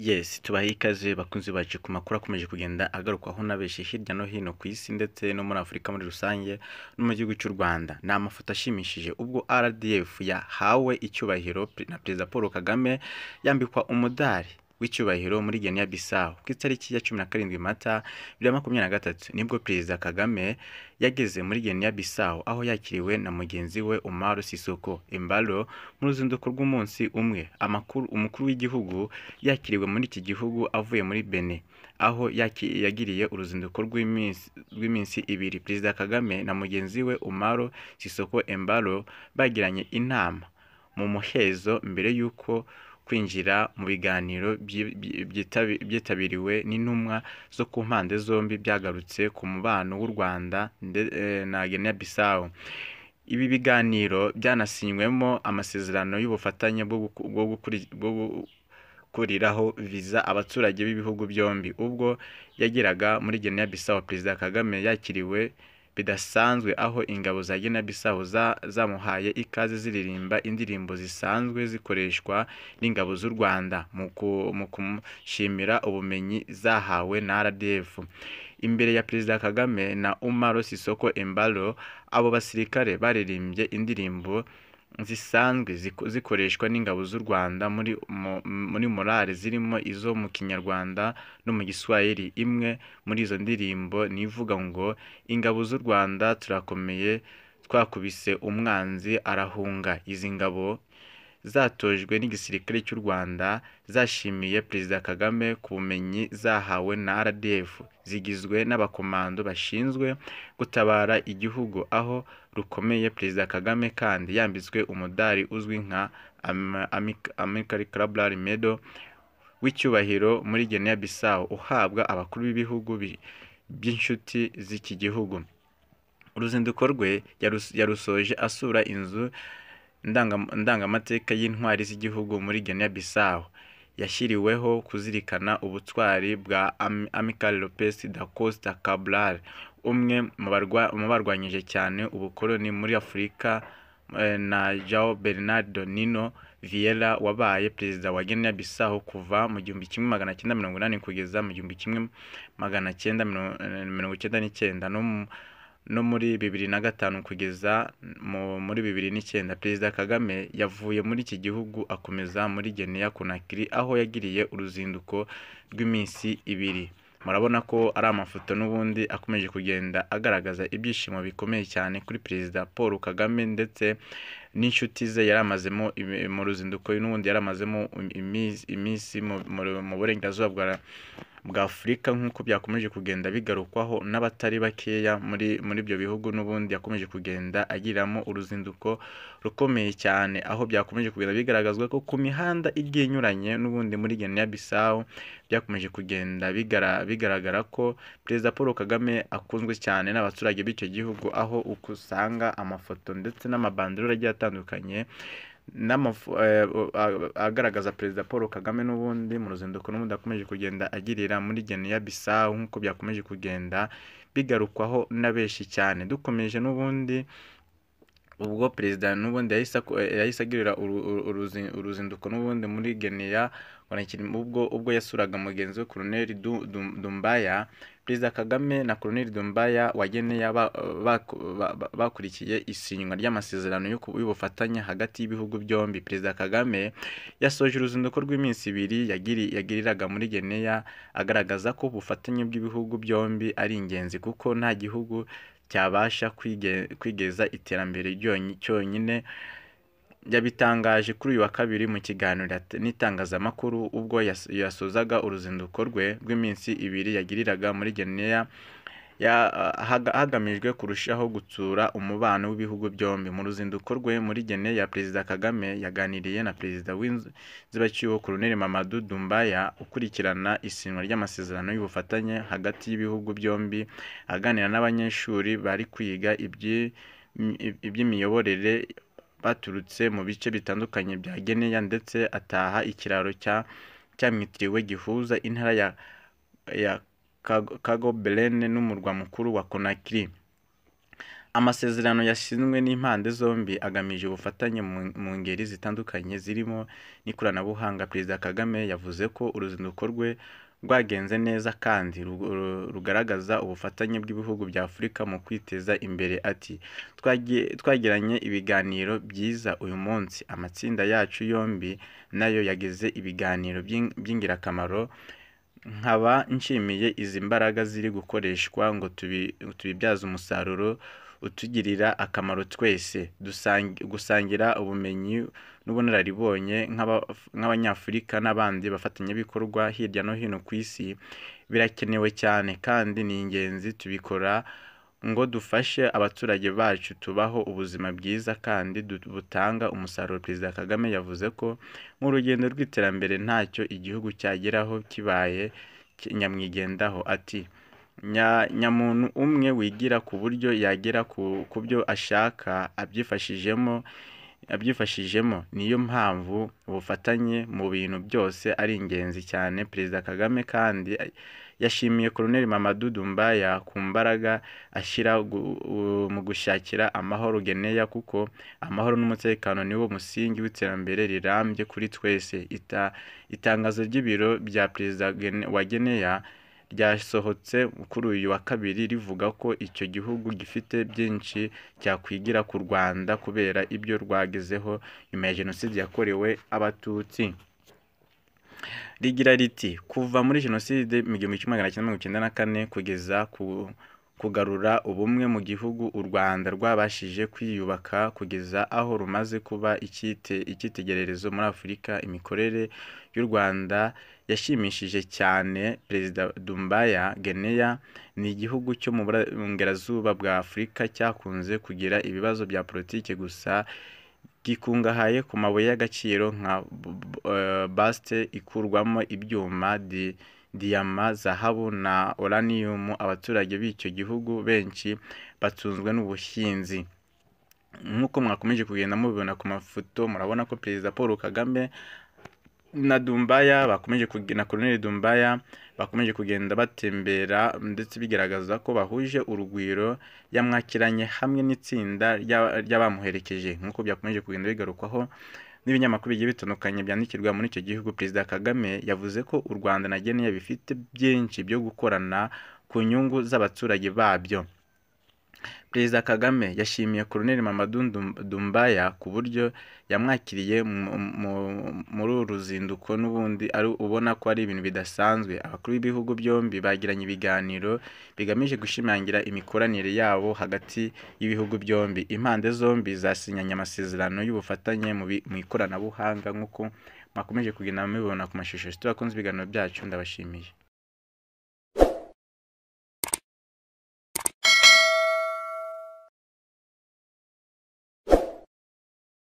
Yes tubahe ikaze bakunzi bacu ku makuru akomeje kugenda agarukwaho na benshi hirya no hino ku isi ndetse no muri Afurika muri rusange no mu gihugu cy'u Rwanda ni amafoto ashimishije ubwo RDF yahawe icyubahiro na Perezida Paul Kagame yambikwa umudari w'icyubahiro muri Guinea Bissau ku itariki ya cumi na 17 Mata gatatu nibwo Perezida Kagame yageze muri Guinea Bissau aho yakiriwe na mugenzi we Umaro Sisoko imbaro mu ruzinduko rw'umunsi umwe amakuru umukuru w'igihugu yakiriwe muri iki gihugu avuye muri bene aho yagiriye uruzinduko rw'iminsi ibiri Perezida Kagame na mugenzi we Umaro Sisoko Embalo bagiranye inama mu muhezo mbere y'uko kwinjira mu biganiro byitabiriwe n'intumwa zo ku mpande zombi byagarutse ku mubano w'u Rwanda e, na Guinea Bissau ibi biganiro byanasinywemo amasezerano y'ubufatanye bwo gukuriraho viza abaturage b'ibihugu byombi ubwo yageraga muri Guinea Bissau Perezida Kagame yakiriwe bidasanzwe aho ingabo za Guinea Bissau zamuhaye ikaze ziririmba indirimbo zisanzwe zikoreshwa n'ingabo z'u Rwanda mu kumushimira ubumenyi zahawe na RDF imbere ya Perezida Kagame na Umaro Sisoko Embalo abo basirikare baririmbye indirimbo zisanzwe zikoreshwa n'ingabo z'u Rwanda muri morale zirimo izo mu Kinyarwanda no mu Giswahili. Imwe muri izo ndirimbo ni ivuga ngo “Ingabo z'u Rwanda turakomeye twakubise umwanzi arahunga”. Izi ngabo zatojwe n'igisirikare cy'u Rwanda zashimiye Perezida Kagame ku bumenyi zahawe na RDF zigizwe n'abakomando bashinzwe gutabara igihugu aho rukomeye Perezida Kagame kandi yambitswe umudari uzwi nka American Cabral Medal w'icyubahiro muri Guinea Bissau uhabwa abakuru b'ibihugu by'inshuti z'iki gihugu uruzinduko rwe yarusoje asura inzu ndangamateka y'intwari z'igihugu muri Guinea Bissau yashyiriweho kuzirikana ubutwari bwa amical Lopez da Costa Cabral umwe mu barwanyije cyane ubukoloni muri Afurika eh, na Jao Bernardo Nino Vieira wabaye perezida wa Guinea Bissau kuva mu gihumbi kimwe magana cyenda mirongo inani kugeza mu gihumbi kimwe magana cyenda mirongo eh, icyenda n'icyenda no muri bibiri na gatanu kugeza muri bibiri n'icyenda perezida kagame yavuye muri iki gihugu akomeza muri geneya konakiri aho yagiriye uruzinduko rw'iminsi ibiri murabona ko ari amafoto n'ubundi akomeje kugenda agaragaza ibyishimo bikomeye cyane kuri perezida paul kagame ndetse n'inshuti ze yari amazemo mu ruzinduko n'ubundi yari amazemo iminsi mu burengerazuba bwa bwa afurika nk'uko byakomeje kugenda bigarukwaho n'abatari bakeya muri muri ibyo bihugu n'ubundi yakomeje kugenda agiramo uruzinduko rukomeye cyane aho byakomeje kugenda bigaragazwa ko ku mihanda igiye inyuranye n'ubundi muri Guinea Bissau byakomeje kugenda bigaragara ko Perezida Paul Kagame akunzwe cyane n'abaturage b'icyo gihugu aho usanga amafoto ndetse n'amabanderore agiye atandukanye eh, agaragaza perezida paul kagame n'ubundi mu ruzinduko n'ubundi akomeje kugenda agirira muri geni ya nk'uko byakomeje kugenda bigarukwaho na benshi cyane dukomeje n'ubundi ubwo perezida n'ubundi yahise eh, agirira uruzinduko n'ubundi muri geni ya ubwo yasuraga mugenzi we coronel dumbaya perezida kagame na koroneli dumbaya wageneye bakurikiye isinywa ry'amasezerano y'ubufatanye hagati y'ibihugu byombi perezida kagame yasoje uruzinduko rw'iminsi ibiri yagiriraga muri geneya agaragaza ko ubufatanye bw'ibihugu byombi ari ingenzi kuko nta gihugu cyabasha kwigeza iterambere cyonyine yabitangaje kuri uyu wa kabiri mu kiganiro n'itangazamakuru ubwo yasozaga uruzinduko rwe rw'iminsi ibiri yagiriraga muri Guinea hagamijwe kurushaho gutsura umubano w'ibihugu byombi mu ruzinduko rwe muri Guinea Perezida Kagame yaganiriye na Perezida w'inzibacyuho Colonel Mamadou Dumbaya ukurikirana isinywa ry'amasezerano y'ubufatanye hagati y'ibihugu byombi aganira n'abanyeshuri bari kwiga iby'imiyoborere baturutse mu bice bitandukanye bya geneya ndetse ataha ikiraro cya cyamwitiriwe gihuza intara ya ya Kago Belene n'umurwa mukuru wa Conakry amasezerano yashinzwe n'impande zombi agamije ubufatanye mu ngeri zitandukanye zirimo n'ikoranabuhanga perezida kagame yavuze ko uruzinduko rwe rwagenze neza kandi rugaragaza ubufatanye bw'ibihugu bya Afurika mu kwiteza imbere ati “Twagiranye ibiganiro byiza uyu munsi amatsinda yacu yombi nayo yageze ibiganiro by'ingirakamaro nkaba nshimiye izi mbaraga ziri gukoreshwa ngo tubibyaze umusaruro utugirira akamaro twese gusangira ubumenyi n'ubunararibonye nk'Abanyafurika n'abandi bafatanyabikorwa hirya no hino ku isi birakenewe cyane kandi ni ingenzi tubikora ngo dufashe abaturage bacu tubaho ubuzima bwiza kandi butanga umusaruro Perezida Kagame yavuze ko mu rugendo rw'iterambere ntacyo igihugu cyageraho kibaye nyamwigendaho ati nyamuntu umwe wigira ku buryo yagera ku byo ashaka abyifashijemo abyifashijemo niyo mpamvu ubufatanye mu bintu byose ari ingenzi cyane perezida kagame kandi yashimiye colonel mamadu dumbaya ku mbaraga ashyira mu gushakira amahoro geneya kuko amahoro n'umutekano niwo musingi w'iterambere rirambye kuri twese itangazo ry'ibiro bya perezida wa geneya ryasohotse kuri uyu wa kabiri rivuga ko icyo gihugu gifite byinshi cyakwigira ku Rwanda kubera ibyo rwagezeho nyuma ya Jenoside yakorewe Abatutsi rigira riti kuva muri Jenoside mu gihumbi kimwe magana cyenda mirongo icyenda na kane kugeza ku kugarura ubumwe mu gihugu u Rwanda rwabashije kwiyubaka kugeza aho rumaze kuba icyitegererezo muri Afurika imikorere y'u Rwanda yashimishije cyane Perezida dumbaya Guèye ni igihugu cyo mu burengerazuba bwa Afurika cyakunze kugira ibibazo bya politiki gusa gikungahaye ku mabuye y'agaciro nka eh, baste ikurwamo ibyuma di diyama, zahabu na oraniyumu abaturage b'icyo gihugu benshi batunzwe n'ubuhinzi nk'uko mwakomeje kugenda mubibona ku mafoto murabona ko perezida paul kagame na dumbaya bakomeje na koroneli dumbaya bakomeje kugenda batembera ndetse bigaragaza ko bahuje urugwiro yamwakiranye hamwe n'itsinda ry'abamuherekeje nk'uko byakomeje kugenda bigarukwaho n'ibinyamakuru bigiye bitandukanye byandikirwa muri icyo gihugu Perezida Kagame yavuze ko u Rwanda na geniya bifite byinshi byo gukorana ku nyungu z'abaturage babyo Perezida Kagame yashimiye Colonel Mamadou Dumbaya ku buryo yamwakiriye muri uru ruzinduko n'ubundi ari ubona ko ari ibintu bidasanzwe. Abakuru b'ibihugu byombi bagiranye ibiganiro bigamije gushimangira imikoranire yabo hagati y'ibihugu byombi. Impande zombi zasinyanye amasezerano y'ubufatanye mu ikoranabuhanga nk'uko mwakomeje kugenda mubibona ku mashusho. Nshuti bakunze ibiganiro byacu ndabashimiye.